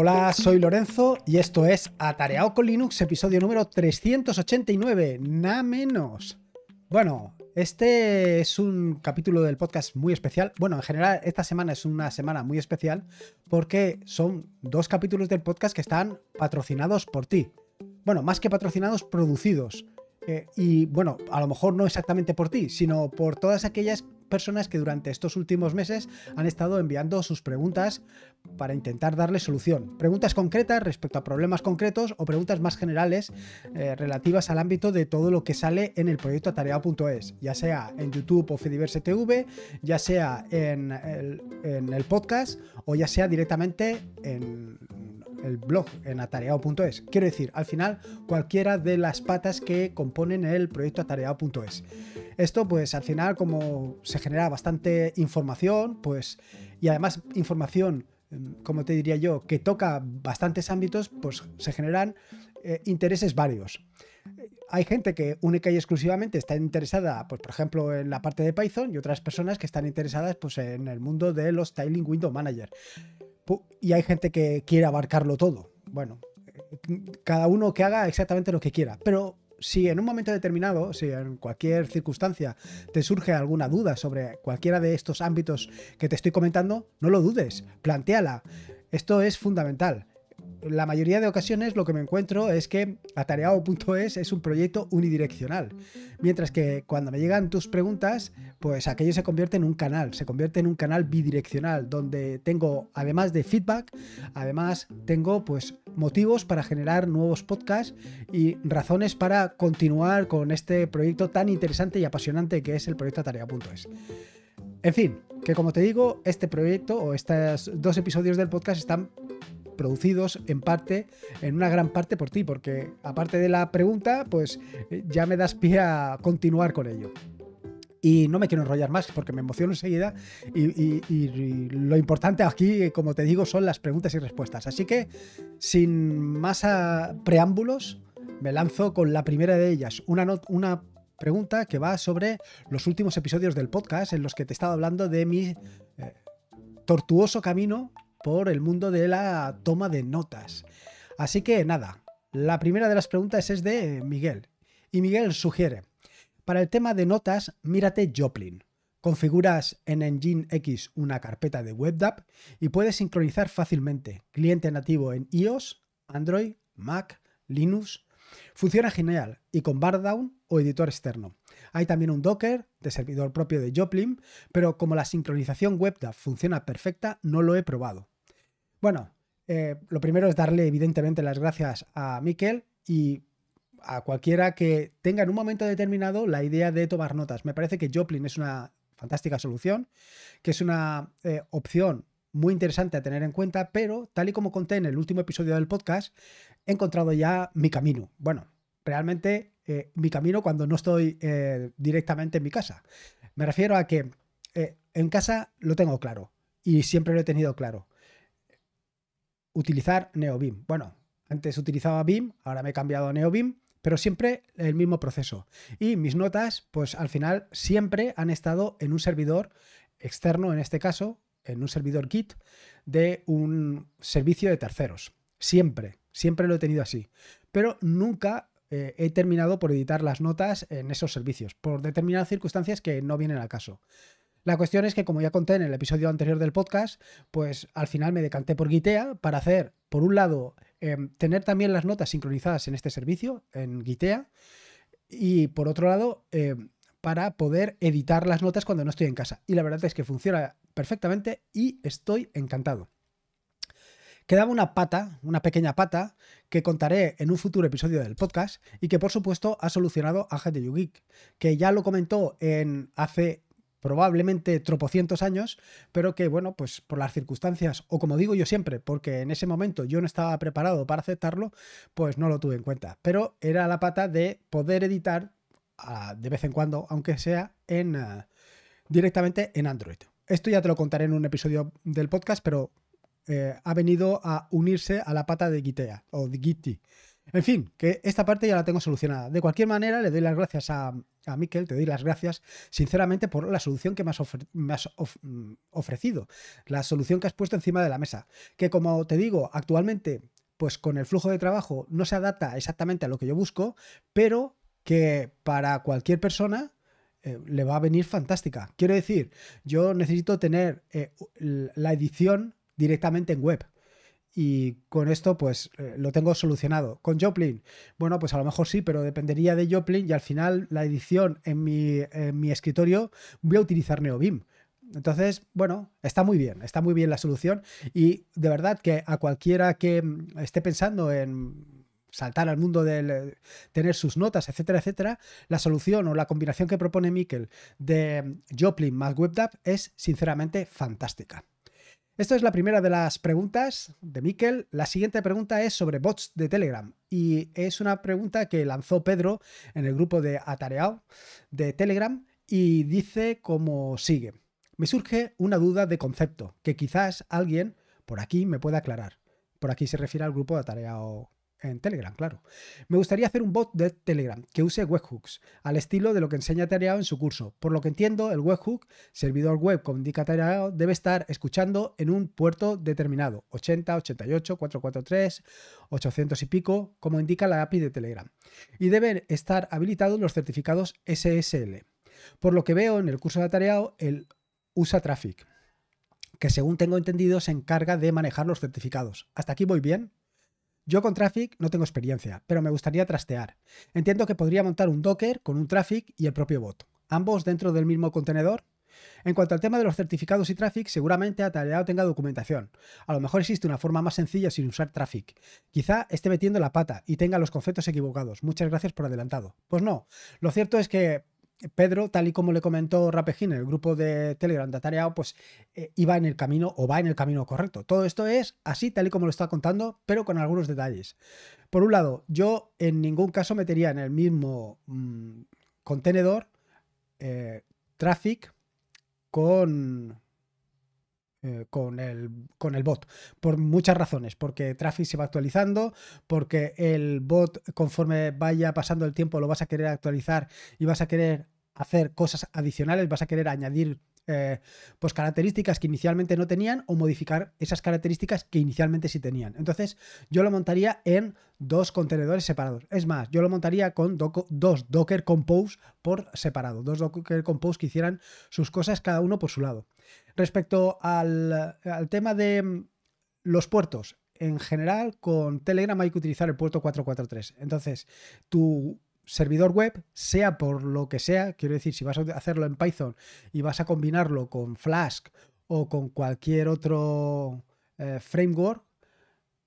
Hola, soy Lorenzo y esto es Atareado con Linux, episodio número 389, nada menos. Bueno, este es un capítulo del podcast muy especial. Bueno, en general, esta semana es una semana muy especial porque son dos capítulos del podcast que están patrocinados por ti. Bueno, más que patrocinados, producidos. Eh, y bueno, a lo mejor no exactamente por ti, sino por todas aquellas personas que durante estos últimos meses han estado enviando sus preguntas para intentar darle solución. Preguntas concretas respecto a problemas concretos o preguntas más generales eh, relativas al ámbito de todo lo que sale en el proyecto atareado.es, ya sea en YouTube o Fediverse TV, ya sea en en el podcast o ya sea directamente en el blog en atareado.es. Quiero decir, al final, cualquiera de las patas que componen el proyecto atareado.es. Esto, pues al final, como se genera bastante información, pues, y además información, mm, como te diría yo, que toca bastantes ámbitos, pues se generan eh, intereses varios. Hay gente que única y exclusivamente está interesada, pues, por ejemplo, en la parte de Python y otras personas que están interesadas pues, en el mundo de los Tiling Window Manager y hay gente que quiere abarcarlo todo. Bueno, cada uno que haga exactamente lo que quiera, pero si en un momento determinado, si en cualquier circunstancia te surge alguna duda sobre cualquiera de estos ámbitos que te estoy comentando, no lo dudes, planteala. Esto es fundamental la mayoría de ocasiones lo que me encuentro es que atareado.es es un proyecto unidireccional, mientras que cuando me llegan tus preguntas, pues aquello se convierte en un canal, se convierte en un canal bidireccional, donde tengo, además de feedback, además tengo pues motivos para generar nuevos podcasts y razones para continuar con este proyecto tan interesante y apasionante que es el proyecto atareado.es. En fin, que como te digo, este proyecto o estos dos episodios del podcast están producidos en parte, en una gran parte por ti, porque aparte de la pregunta, pues eh, ya me das pie a continuar con ello. Y no me quiero enrollar más porque me emociono enseguida y, lo importante aquí, como te digo, son las preguntas y respuestas. Así que, sin más preámbulos, me lanzo con la primera de ellas, una, una pregunta que va sobre los últimos episodios del podcast en los que te estaba hablando de mi eh, tortuoso camino por el mundo de la toma de notas. Así que nada, la primera de las preguntas es de Miguel. Y Miguel sugiere, para el tema de notas, mírate Joplin. Configuras en Engine X una carpeta de WebDAV y puedes sincronizar fácilmente cliente nativo en iOS, Android, Mac, Linux. Funciona genial y con Bardown o editor externo. Hay también un Docker de servidor propio de Joplin, pero como la sincronización WebDAV funciona perfecta, no lo he probado. Bueno, eh, lo primero es darle evidentemente las gracias a Miquel y a cualquiera que tenga en un momento determinado la idea de tomar notas. Me parece que Joplin es una fantástica solución, que es una eh, opción muy interesante a tener en cuenta, pero tal y como conté en el último episodio del podcast, he encontrado ya mi camino. Bueno, realmente eh, mi camino cuando no estoy eh, directamente en mi casa. Me refiero a que eh, en casa lo tengo claro y siempre lo he tenido claro. Utilizar NeoBIM. Bueno, antes utilizaba BIM, ahora me he cambiado a NeoBIM, pero siempre el mismo proceso. Y mis notas, pues al final siempre han estado en un servidor externo, en este caso, en un servidor Git de un servicio de terceros. Siempre, siempre lo he tenido así. Pero nunca eh, he terminado por editar las notas en esos servicios, por determinadas circunstancias que no vienen al caso. La cuestión es que, como ya conté en el episodio anterior del podcast, pues al final me decanté por Gitea para hacer, por un lado, em, tener también las notas sincronizadas en este servicio, en Gitea, y por otro lado, em, para poder editar las notas cuando no estoy en casa. Y la verdad es que funciona perfectamente y estoy encantado. Quedaba una pata, una pequeña pata, que contaré en un futuro episodio del podcast y que por supuesto ha solucionado a de Geek, que ya lo comentó en hace probablemente tropocientos años, pero que bueno, pues por las circunstancias, o como digo yo siempre, porque en ese momento yo no estaba preparado para aceptarlo, pues no lo tuve en cuenta. Pero era la pata de poder editar ah, de vez en cuando, aunque sea en ah, directamente en Android. Esto ya te lo contaré en un episodio del podcast, pero eh, ha venido a unirse a la pata de Gitea o de Gitti. En fin, que esta parte ya la tengo solucionada. De cualquier manera, le doy las gracias a, a Miquel, te doy las gracias sinceramente por la solución que me has, mm, ofrecido, la solución que has puesto encima de la mesa. Que como te digo, actualmente, pues con el flujo de trabajo no se adapta exactamente a lo que yo busco, pero que para cualquier persona eh, le va a venir fantástica. Quiero decir, yo necesito tener eh, la edición directamente en web. Y con esto, pues eh, lo tengo solucionado. Con Joplin, bueno, pues a lo mejor sí, pero dependería de Joplin y al final la edición en mi, escritorio voy a utilizar Neobim. Entonces, bueno, está muy bien, está muy bien la solución y de verdad que a cualquiera que mm, esté pensando en saltar al mundo de eh, tener sus notas, etcétera, etcétera, la solución o la combinación que propone Mikkel de mm, Joplin más WebDAV es sinceramente fantástica. Esta es la primera de las preguntas de Miquel. La siguiente pregunta es sobre bots de Telegram y es una pregunta que lanzó Pedro en el grupo de Atareao de Telegram y dice como sigue. Me surge una duda de concepto que quizás alguien por aquí me pueda aclarar. Por aquí se refiere al grupo de Atareado en Telegram, claro. Me gustaría hacer un bot de Telegram que use webhooks, al estilo de lo que enseña Tareao en su curso. Por lo que entiendo, el webhook, servidor web como indica Tareao, debe estar escuchando en un puerto determinado, 80, 88, 443, 800 y pico, como indica la API de Telegram. Y deben estar habilitados los certificados SSL. Por lo que veo en el curso de Tareao el USA Traffic que según tengo entendido se encarga de manejar los certificados. ¿Hasta aquí voy bien? Yo con Traffic no tengo experiencia, pero me gustaría trastear. Entiendo que podría montar un Docker con un Traffic y el propio bot, ambos dentro del mismo contenedor. En cuanto al tema de los certificados y Traffic, seguramente Atareado tenga documentación. A lo mejor existe una forma más sencilla sin usar Traffic. Quizá esté metiendo la pata y tenga los conceptos equivocados. Muchas gracias por adelantado. Pues no, lo cierto es que Pedro, tal y como le comentó Rapejín el grupo de Telegram de Atareado, pues eh, iba en el camino o va en el camino correcto. Todo esto es así, tal y como lo está contando, pero con algunos detalles. Por un lado, yo en ningún caso metería en el mismo mm, contenedor eh, traffic con eh, con, el, con el bot, por muchas razones, porque Traffic se va actualizando, porque el bot conforme vaya pasando el tiempo lo vas a querer actualizar y vas a querer hacer cosas adicionales, vas a querer añadir eh, pues características que inicialmente no tenían o modificar esas características que inicialmente sí tenían. Entonces yo lo montaría en dos contenedores separados. Es más, yo lo montaría con dos Docker Compose por separado, dos Docker Compose que hicieran sus cosas cada uno por su lado. Respecto al, al tema de mm, los puertos, en general con Telegram hay que utilizar el puerto 443. Entonces, tu servidor web, sea por lo que sea, quiero decir, si vas a hacerlo en Python y vas a combinarlo con Flask o con cualquier otro eh, framework,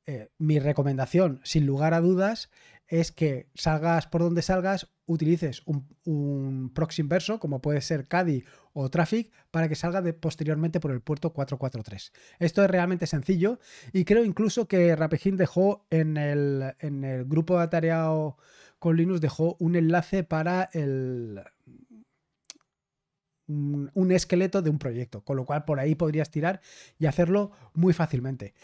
eh, mi recomendación, sin lugar a dudas, es que salgas por donde salgas, utilices un, un, proxy inverso, como puede ser CADI o Traffic, para que salga posteriormente por el puerto 443. Esto es realmente sencillo y creo incluso que Rapejin dejó en el, en el grupo de atareado con Linux dejó un enlace para el, un, esqueleto de un proyecto, con lo cual por ahí podrías tirar y hacerlo muy fácilmente.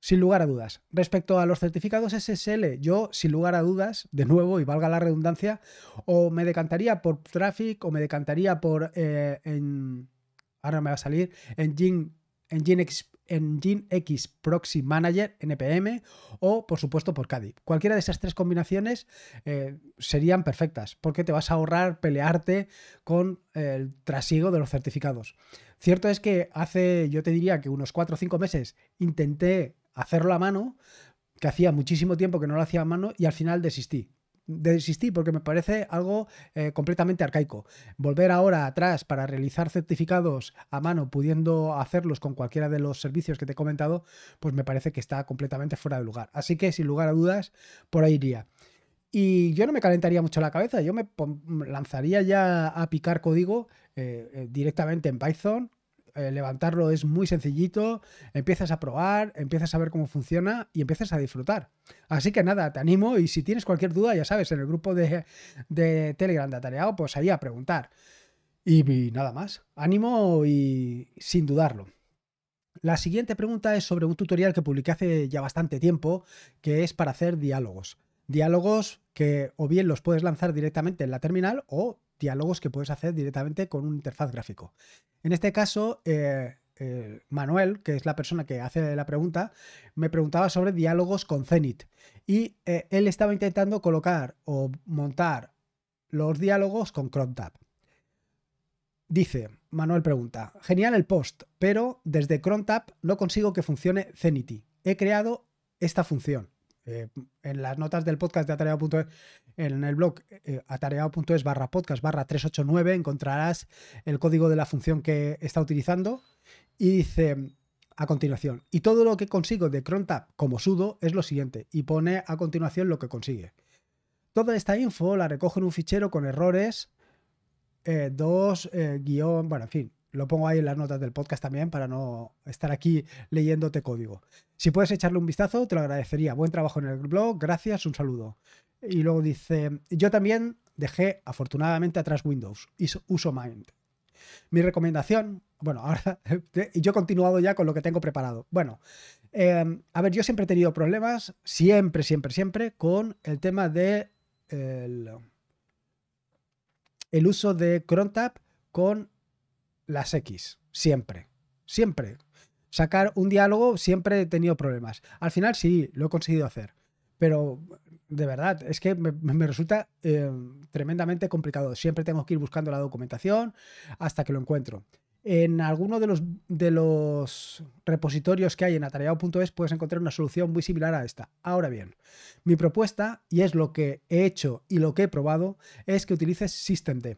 Sin lugar a dudas. Respecto a los certificados SSL, yo, sin lugar a dudas, de nuevo, y valga la redundancia, o me decantaría por Traffic o me decantaría por. Eh, en, ahora me va a salir. En Engine XP Engine X Proxy Manager, NPM, o por supuesto por caddy Cualquiera de esas tres combinaciones eh, serían perfectas, porque te vas a ahorrar pelearte con eh, el trasiego de los certificados. Cierto es que hace, yo te diría que unos 4 o 5 meses intenté hacerlo a mano, que hacía muchísimo tiempo que no lo hacía a mano y al final desistí desistí porque me parece algo eh, completamente arcaico. Volver ahora atrás para realizar certificados a mano, pudiendo hacerlos con cualquiera de los servicios que te he comentado, pues me parece que está completamente fuera de lugar. Así que sin lugar a dudas, por ahí iría. Y yo no me calentaría mucho la cabeza, yo me lanzaría ya a picar código eh, eh, directamente en Python eh, levantarlo es muy sencillito, empiezas a probar, empiezas a ver cómo funciona y empiezas a disfrutar. Así que nada, te animo y si tienes cualquier duda, ya sabes, en el grupo de, Telegram de Atareado, pues ahí a preguntar. Y, y nada más, ánimo y sin dudarlo. La siguiente pregunta es sobre un tutorial que publiqué hace ya bastante tiempo, que es para hacer diálogos. Diálogos que o bien los puedes lanzar directamente en la terminal o diálogos que puedes hacer directamente con un interfaz gráfico. En este caso, eh, eh, Manuel, que es la persona que hace la pregunta, me preguntaba sobre diálogos con Zenit. Y eh, él estaba intentando colocar o montar los diálogos con CropTab. Dice, Manuel pregunta, genial el post, pero desde CronTap no consigo que funcione Zenity. He creado esta función. en las notas del podcast de Ataleo.es en el blog eh, eh, atareado.es barra podcast barra 389 encontrarás el código de la función que está utilizando y dice mm, a continuación, y todo lo que consigo de CronTap como sudo es lo siguiente, y pone a continuación lo que consigue. Toda esta info la recojo en un fichero con errores, eh, dos guión, bueno, en fin, lo pongo ahí en las notas del podcast también para no estar aquí leyéndote código. Si puedes echarle un vistazo, te lo agradecería. Buen trabajo en el blog, gracias, un saludo. Y luego dice, yo también dejé afortunadamente atrás Windows y uso Mind. Mi recomendación, bueno, ahora yo he continuado ya con lo que tengo preparado. Bueno, em, a ver, yo siempre he tenido problemas, siempre, siempre, siempre, con el tema de el, uso de CronTap con las X. Siempre, siempre. Sacar un diálogo siempre he tenido problemas. Al final sí, lo he conseguido hacer. Pero de verdad, es que me, resulta eh, tremendamente complicado. Siempre tengo que ir buscando la documentación hasta que lo encuentro. En alguno de los, de los repositorios que hay en atareado.es puedes encontrar una solución muy similar a esta. Ahora bien, mi propuesta, y es lo que he hecho y lo que he probado, es que utilices Systemd.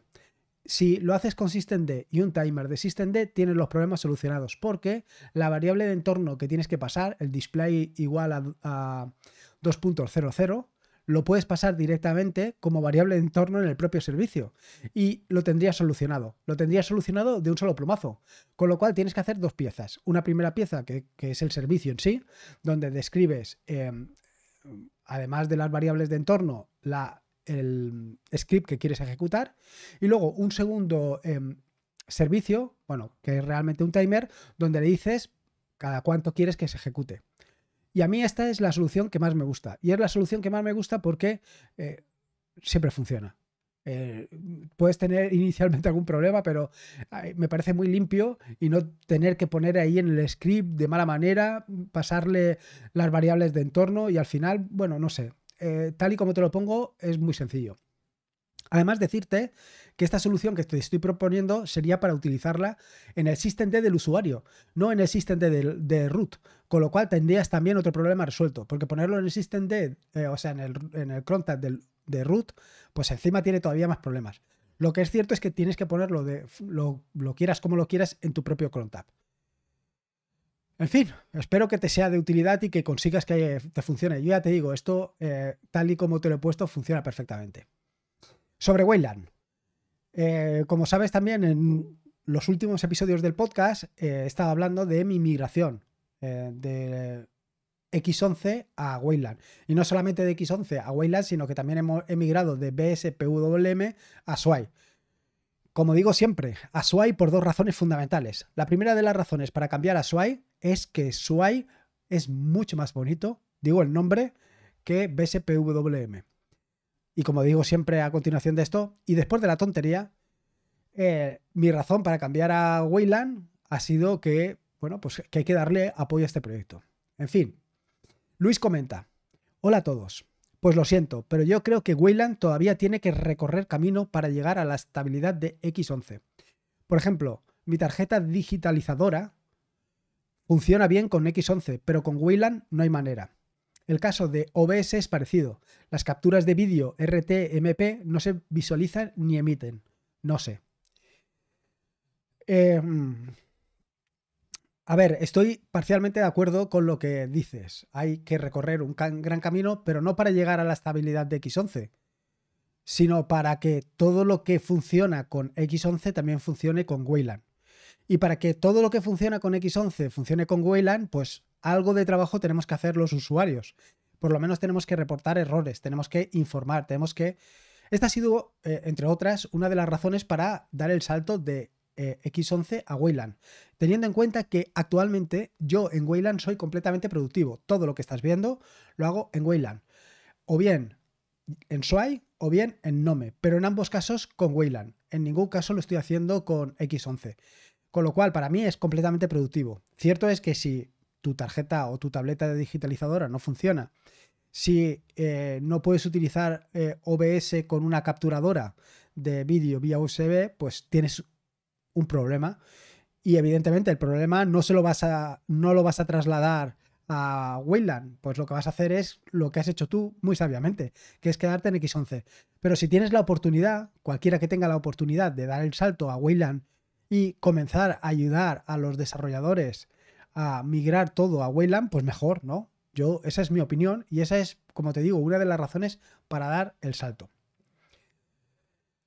Si lo haces con Systemd y un timer de Systemd, tienes los problemas solucionados, porque la variable de entorno que tienes que pasar, el display igual a, a 2.00, lo puedes pasar directamente como variable de entorno en el propio servicio y lo tendrías solucionado. Lo tendrías solucionado de un solo plumazo. Con lo cual tienes que hacer dos piezas. Una primera pieza que, es el servicio en sí, donde describes, em, además de las variables de entorno, la, el script que quieres ejecutar. Y luego un segundo... Em, servicio, bueno, que es realmente un timer, donde le dices cada cuánto quieres que se ejecute. Y a mí esta es la solución que más me gusta. Y es la solución que más me gusta porque eh, siempre funciona. Eh, puedes tener inicialmente algún problema, pero me parece muy limpio y no tener que poner ahí en el script de mala manera, pasarle las variables de entorno y al final, bueno, no sé. Eh, tal y como te lo pongo, es muy sencillo. Además, decirte que esta solución que te estoy proponiendo sería para utilizarla en el SystemD del usuario, no en el SystemD de, de, root, con lo cual tendrías también otro problema resuelto, porque ponerlo en el SystemD, eh, o sea, en el, en de root, pues encima tiene todavía más problemas. Lo que es cierto es que tienes que ponerlo de lo, quieras como lo quieras en tu propio tab. En fin, espero que te sea de utilidad y que consigas que te funcione. Yo ya te digo, esto eh, tal y como te lo he puesto funciona perfectamente sobre Wayland. Eh, como sabes también, en los últimos episodios del podcast eh, he estado hablando de mi migración eh, de X11 a Wayland. Y no solamente de X11 a Wayland, sino que también hemos emigrado de BSPWM a Swai. Como digo siempre, a Swai por dos razones fundamentales. La primera de las razones para cambiar a Swai es que Swai es mucho más bonito, digo el nombre, que BSPWM. Y como digo siempre a continuación de esto, y después de la tontería, eh, mi razón para cambiar a Wayland ha sido que, bueno, pues que hay que darle apoyo a este proyecto. En fin, Luis comenta, hola a todos. Pues lo siento, pero yo creo que Wayland todavía tiene que recorrer camino para llegar a la estabilidad de X11. Por ejemplo, mi tarjeta digitalizadora funciona bien con X11, pero con Wayland no hay manera. El caso de OBS es parecido. Las capturas de vídeo RTMP no se visualizan ni emiten. No sé. Em, a ver, estoy parcialmente de acuerdo con lo que dices. Hay que recorrer un gran camino, pero no para llegar a la estabilidad de X11, sino para que todo lo que funciona con X11 también funcione con Wayland. Y para que todo lo que funciona con X11 funcione con Wayland, pues algo de trabajo tenemos que hacer los usuarios. Por lo menos tenemos que reportar errores, tenemos que informar, tenemos que... Esta ha sido, eh, entre otras, una de las razones para dar el salto de eh, X11 a Wayland. Teniendo en cuenta que actualmente yo en Wayland soy completamente productivo. Todo lo que estás viendo lo hago en Wayland. O bien en Sway o bien en Nome, pero en ambos casos con Wayland. En ningún caso lo estoy haciendo con X11. Con lo cual, para mí es completamente productivo. Cierto es que si tu tarjeta o tu tableta de digitalizadora no funciona, si eh, no puedes utilizar eh, OBS con una capturadora de vídeo vía USB, pues tienes un problema. Y evidentemente el problema no, se lo, vas a, no lo vas a trasladar a Wayland, pues lo que vas a hacer es lo que has hecho tú muy sabiamente, que es quedarte en X11. Pero si tienes la oportunidad, cualquiera que tenga la oportunidad de dar el salto a Wayland y comenzar a ayudar a los desarrolladores a migrar todo a Wayland, pues mejor, ¿no? Yo, esa es mi opinión y esa es, como te digo, una de las razones para dar el salto.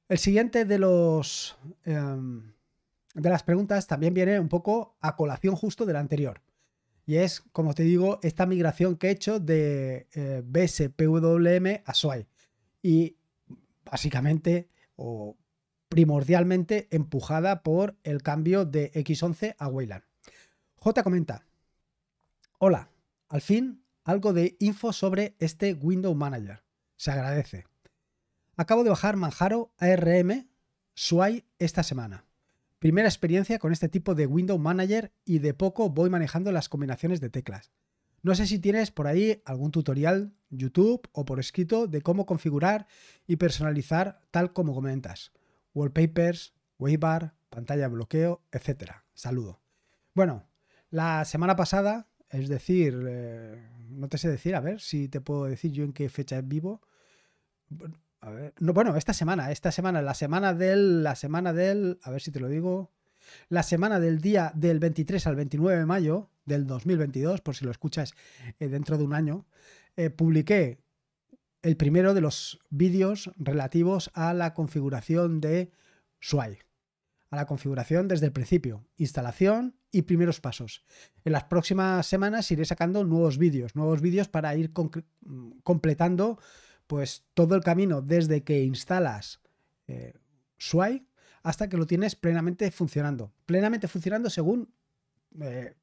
El siguiente de los em, de las preguntas también viene un poco a colación justo de la anterior. Y es, como te digo, esta migración que he hecho de eh, BSPWM a SWAI. Y básicamente o primordialmente empujada por el cambio de X11 a Wayland. J comenta, hola, al fin algo de info sobre este Window Manager. Se agradece. Acabo de bajar Manjaro ARM sway esta semana. Primera experiencia con este tipo de Window Manager y de poco voy manejando las combinaciones de teclas. No sé si tienes por ahí algún tutorial, YouTube o por escrito de cómo configurar y personalizar tal como comentas. Wallpapers, Waybar, pantalla de bloqueo, etc. Saludo. Bueno, la semana pasada, es decir, eh, no te sé decir, a ver si te puedo decir yo en qué fecha es vivo. no, bueno, esta semana, esta semana, la semana del, la semana del, a ver si te lo digo, la semana del día del 23 al 29 de mayo del 2022, por si lo escuchas eh, dentro de un año, eh, publiqué el primero de los vídeos relativos a la configuración de Swai a la configuración desde el principio, instalación y primeros pasos. En las próximas semanas iré sacando nuevos vídeos, nuevos vídeos para ir mm, completando pues todo el camino desde que instalas eh, hasta que lo tienes plenamente funcionando. Plenamente funcionando según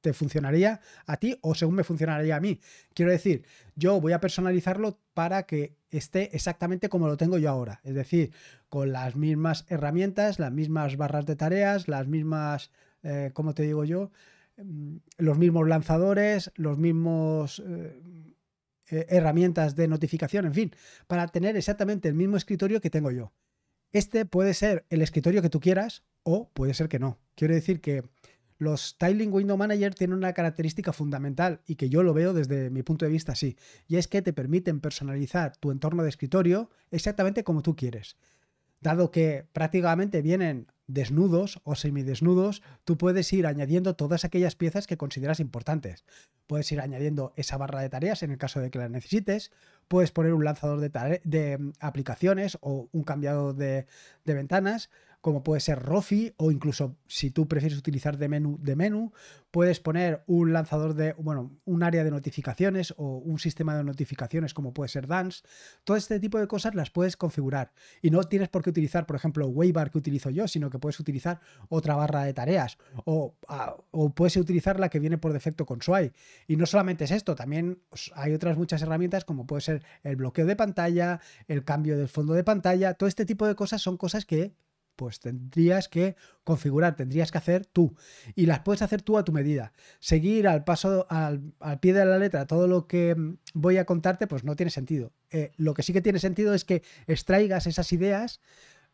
te funcionaría a ti o según me funcionaría a mí. Quiero decir, yo voy a personalizarlo para que esté exactamente como lo tengo yo ahora, es decir, con las mismas herramientas, las mismas barras de tareas, las mismas, eh, ¿cómo te digo yo? Mm, los mismos lanzadores, los mismos... Eh, eh, herramientas de notificación, en fin, para tener exactamente el mismo escritorio que tengo yo. Este puede ser el escritorio que tú quieras o puede ser que no. Quiero decir que los Tiling Window Manager tienen una característica fundamental y que yo lo veo desde mi punto de vista así, y es que te permiten personalizar tu entorno de escritorio exactamente como tú quieres. Dado que prácticamente vienen desnudos o semidesnudos, tú puedes ir añadiendo todas aquellas piezas que consideras importantes. Puedes ir añadiendo esa barra de tareas en el caso de que la necesites, puedes poner un lanzador de, mm, aplicaciones o un cambiado de ventanas, como puede ser Rofi, o incluso si tú prefieres utilizar de menú de menú, puedes poner un lanzador de, bueno, un área de notificaciones o un sistema de notificaciones como puede ser Dance. Todo este tipo de cosas las puedes configurar y no tienes por qué utilizar, por ejemplo, Waybar que utilizo yo, sino que puedes utilizar otra barra de tareas o, puedes utilizar la que viene por defecto con Sway. Y no solamente es esto, también hay otras muchas herramientas como puede ser el bloqueo de pantalla, el cambio del fondo de pantalla, todo este tipo de cosas son cosas que pues tendrías que configurar, tendrías que hacer tú. Y las puedes hacer tú a tu medida. Seguir al paso, al, pie de la letra todo lo que mm, voy a contarte, pues no tiene sentido. Eh, lo que sí que tiene sentido es que extraigas esas ideas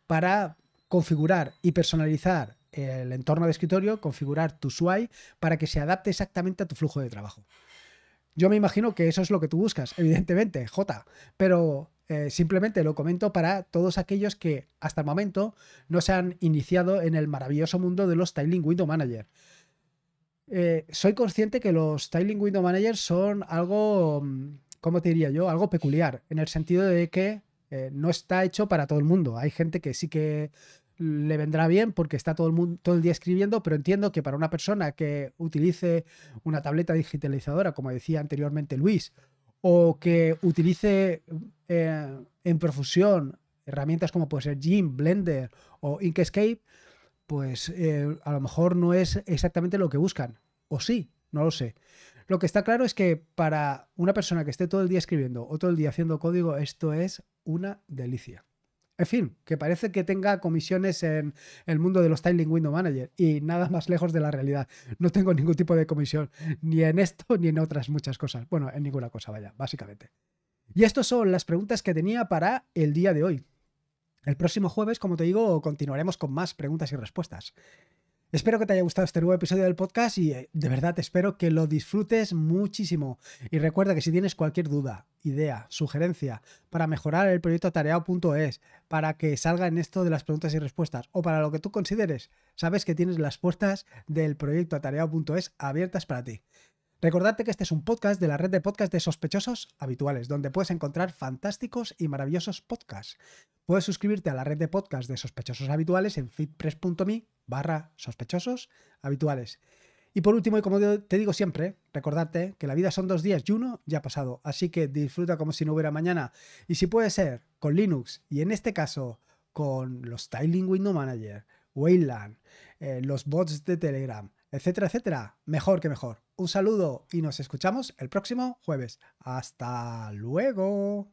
para configurar y personalizar el entorno de escritorio, configurar tu Sway para que se adapte exactamente a tu flujo de trabajo. Yo me imagino que eso es lo que tú buscas, evidentemente, J, pero eh, simplemente lo comento para todos aquellos que hasta el momento no se han iniciado en el maravilloso mundo de los Styling Window Manager. Eh, soy consciente que los Styling Window Manager son algo, mm, ¿cómo te diría yo? Algo peculiar, en el sentido de que eh, no está hecho para todo el mundo. Hay gente que sí que le vendrá bien porque está todo el, mundo, todo el día escribiendo, pero entiendo que para una persona que utilice una tableta digitalizadora, como decía anteriormente Luis, o que utilice eh, en profusión herramientas como puede ser GIMP, Blender o Inkscape, pues eh, a lo mejor no es exactamente lo que buscan. O sí, no lo sé. Lo que está claro es que para una persona que esté todo el día escribiendo o todo el día haciendo código, esto es una delicia. En fin, que parece que tenga comisiones en el mundo de los Tiling Window Manager y nada más lejos de la realidad. No tengo ningún tipo de comisión, ni en esto ni en otras muchas cosas. Bueno, en ninguna cosa, vaya, básicamente. Y estas son las preguntas que tenía para el día de hoy. El próximo jueves, como te digo, continuaremos con más preguntas y respuestas. Espero que te haya gustado este nuevo episodio del podcast y eh, de verdad espero que lo disfrutes muchísimo. Y recuerda que si tienes cualquier duda, idea, sugerencia para mejorar el proyecto atareado.es, para que salga en esto de las preguntas y respuestas o para lo que tú consideres, sabes que tienes las puertas del proyecto atareado.es abiertas para ti. Recordarte que este es un podcast de la red de podcasts de sospechosos habituales, donde puedes encontrar fantásticos y maravillosos podcasts. Puedes suscribirte a la red de podcast de sospechosos habituales en fitpress.me barra sospechosos habituales. Y por último, y como te digo siempre, recordarte que la vida son dos días y uno ya ha pasado, así que disfruta como si no hubiera mañana. Y si puede ser, con Linux, y en este caso con los Tiling Window Manager, Wayland, eh, los bots de Telegram, etcétera, etcétera, mejor que mejor. Un saludo y nos escuchamos el próximo jueves. Hasta luego.